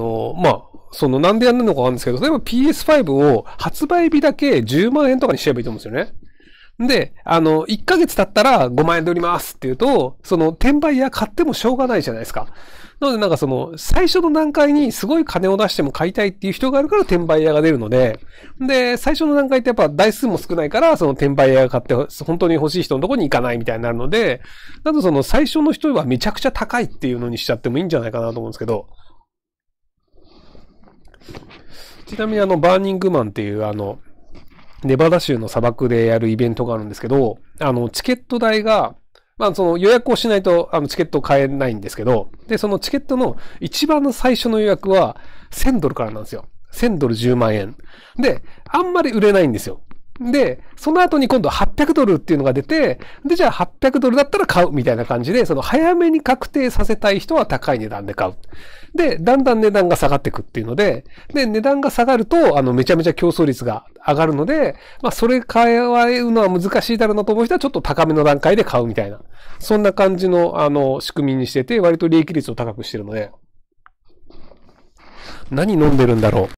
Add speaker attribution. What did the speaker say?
Speaker 1: の、まあ、その、なんでやんないのかわかんないですけど、例えば PS5 を発売日だけ10万円とかにしちゃえばいいと思うんですよね。で、あの、1ヶ月経ったら5万円で売りますっていうと、その、転売屋買ってもしょうがないじゃないですか。なのでなんかその、最初の段階にすごい金を出しても買いたいっていう人があるから転売屋が出るので、で、最初の段階ってやっぱ台数も少ないから、その転売屋が買って本当に欲しい人のとこに行かないみたいになるので、なとその最初の人はめちゃくちゃ高いっていうのにしちゃってもいいんじゃないかなと思うんですけど、ちなみにあの、バーニングマンっていうあの、ネバダ州の砂漠でやるイベントがあるんですけど、あの、チケット代が、まあ、その予約をしないと、あの、チケット買えないんですけど、で、そのチケットの一番の最初の予約は、1000ドルからなんですよ。1000ドル10万円。で、あんまり売れないんですよ。で、その後に今度800ドルっていうのが出て、で、じゃあ800ドルだったら買うみたいな感じで、その早めに確定させたい人は高い値段で買う。で、だんだん値段が下がっていくっていうので、で、値段が下がると、あの、めちゃめちゃ競争率が上がるので、まあ、それ買えるのは難しいだろうなと思う人は、ちょっと高めの段階で買うみたいな。そんな感じの、あの、仕組みにしてて、割と利益率を高くしてるので、何飲んでるんだろう。